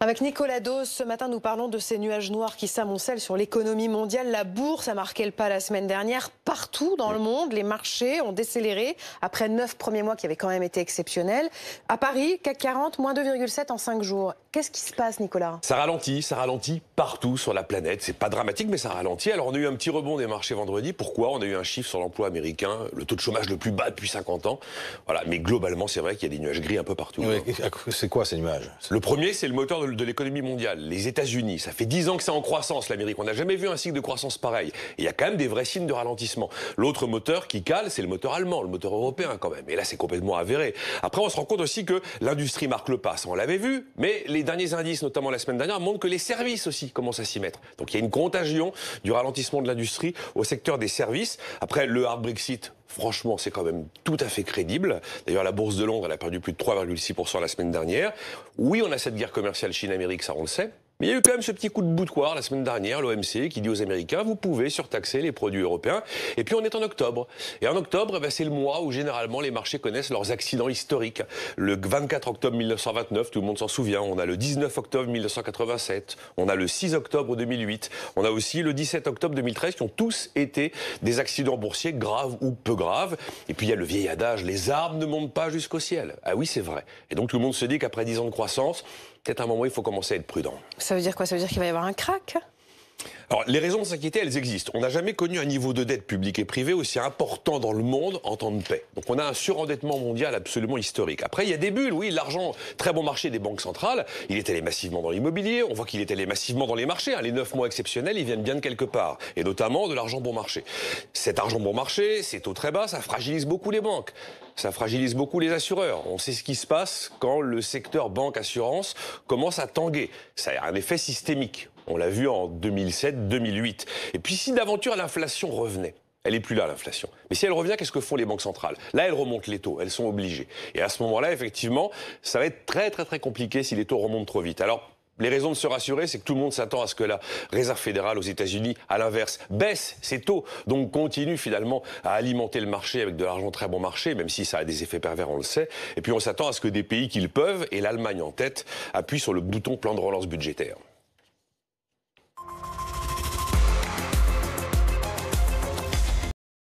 Avec Nicolas Dos, ce matin, nous parlons de ces nuages noirs qui s'amoncellent sur l'économie mondiale. La bourse a marqué le pas la semaine dernière. Partout dans le monde, les marchés ont décéléré après neuf premiers mois qui avaient quand même été exceptionnels. À Paris, CAC 40, moins 2,7 en 5 jours. Qu'est-ce qui se passe, Nicolas Ça ralentit, ça ralentit partout sur la planète. C'est pas dramatique, mais ça ralentit. Alors, on a eu un petit rebond des marchés vendredi. Pourquoi On a eu un chiffre sur l'emploi américain, le taux de chômage le plus bas depuis 50 ans. Voilà. Mais globalement, c'est vrai qu'il y a des nuages gris un peu partout. c'est quoi ces nuages Le premier, c'est le moteur de de, l'économie mondiale, les États-Unis, ça fait 10 ans que c'est en croissance l'Amérique. On n'a jamais vu un cycle de croissance pareil. Il y a quand même des vrais signes de ralentissement. L'autre moteur qui cale, c'est le moteur allemand, le moteur européen quand même. Et là, c'est complètement avéré. Après, on se rend compte aussi que l'industrie marque le pas. Ça, on l'avait vu. Mais les derniers indices, notamment la semaine dernière, montrent que les services aussi commencent à s'y mettre. Donc il y a une contagion du ralentissement de l'industrie au secteur des services. Après, le hard Brexit, Franchement, c'est quand même tout à fait crédible. D'ailleurs, la bourse de Londres, elle a perdu plus de 3,6% la semaine dernière. Oui, on a cette guerre commerciale Chine-Amérique, ça on le sait. Mais il y a eu quand même ce petit coup de boutoir la semaine dernière, l'OMC, qui dit aux Américains, vous pouvez surtaxer les produits européens. Et puis on est en octobre. Et en octobre, eh ben, c'est le mois où généralement les marchés connaissent leurs accidents historiques. Le 24 octobre 1929, tout le monde s'en souvient. On a le 19 octobre 1987. On a le 6 octobre 2008. On a aussi le 17 octobre 2013, qui ont tous été des accidents boursiers graves ou peu graves. Et puis il y a le vieil adage, les arbres ne montent pas jusqu'au ciel. Ah oui, c'est vrai. Et donc tout le monde se dit qu'après 10 ans de croissance, peut à un moment, où il faut commencer à être prudent. Ça veut dire quoi Ça veut dire qu'il va y avoir un crack alors, les raisons de s'inquiéter, elles existent. On n'a jamais connu un niveau de dette publique et privée aussi important dans le monde en temps de paix. Donc, on a un surendettement mondial absolument historique. Après, il y a des bulles, oui, l'argent, très bon marché des banques centrales. Il est allé massivement dans l'immobilier, on voit qu'il est allé massivement dans les marchés. Hein. Les neuf mois exceptionnels, ils viennent bien de quelque part, et notamment de l'argent bon marché. Cet argent bon marché, ces taux très bas, ça fragilise beaucoup les banques. Ça fragilise beaucoup les assureurs. On sait ce qui se passe quand le secteur banque-assurance commence à tanguer. Ça a un effet systémique. On l'a vu en 2007-2008. Et puis si d'aventure l'inflation revenait, elle n'est plus là, l'inflation. Mais si elle revient, qu'est-ce que font les banques centrales Là, elles remontent les taux, elles sont obligées. Et à ce moment-là, effectivement, ça va être très très très compliqué si les taux remontent trop vite. Alors, les raisons de se rassurer, c'est que tout le monde s'attend à ce que la réserve fédérale aux États-Unis, à l'inverse, baisse ses taux, donc continue finalement à alimenter le marché avec de l'argent très bon marché, même si ça a des effets pervers, on le sait. Et puis on s'attend à ce que des pays qui le peuvent, et l'Allemagne en tête, appuient sur le bouton plan de relance budgétaire.